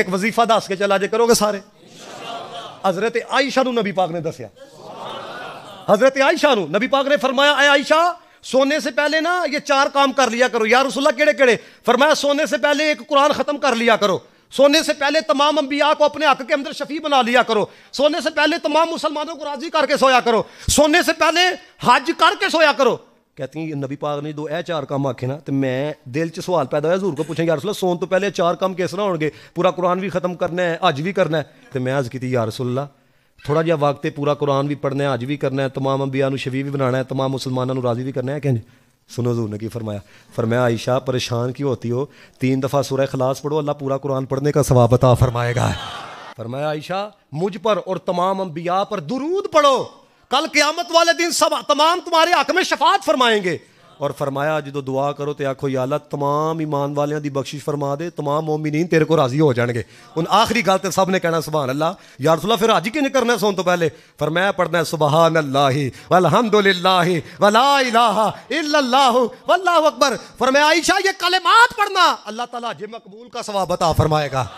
एक वजीफा दस के चला जे करोगे सारे हजरत आयशा नबी पाक ने दसिया हजरत आयशा नबी पाक ने फरमाया आयशा सोने से पहले ना ये चार काम कर लिया करो यार रसुल्ला केड़े केड़े फरमाया सोने से पहले एक कुरान ख़त्म कर लिया करो सोने से पहले तमाम अंबिया को अपने हक के अंदर शफी बना लिया करो सोने से पहले तमाम मुसलमानों को राजी करके सोया करो सोने से पहले हज करके सोया करो कहती हैं नबी पाक ने जो ए चार काम आखे ना तो मैं दिल च सवाल पैदा हो जरूर को पूछें यार रसुल्ला सोन तो पहले चार काम किस तरह होंगे पूरा कुरान भी खत्म करना है अज भी करना है तो मैं अज की यार रसुल्ला थोड़ा जहा वक्त पूरा कुरान भी पढ़ना है अज भी करना है तमाम अंबिया शवी भी बनाना है तमाम मुसलमानों राजी भी करना है कहने सुनो जू ने की फरमाया फरमाया आयशा परेशान क्यों होती हो तीन दफ़ा सुरह खलास पढ़ो अल्लाह पूरा कुरान पढ़ने का सवाब अता फरमाएगा फरमाया आयशा मुझ पर और तमाम अंबिया पर दुरूद पढ़ो कल क्यामत वाले दिन सब तमाम तुम्हारे हक में शफात फरमाएंगे और फरमाया जो दुआ करो तो आखो या तमाम ईमान वाले की बख्शिश फरमा दे तमाम मोमी नहीं तेरे को राजी हो जाएंगे उन आखिरी गलत सब ने कहना सुबह अल्लाह यार सुला फिर अज किन करना सुन तो पहले फिर मैं पढ़ना है सुबह अल्लाही वलहमदुल्लाही वला वल्लाह अकबर फरमाया आयशा ये कलेमात पढ़ना अल्लाह तला जे मकबूल का सवाब बता फरमाएगा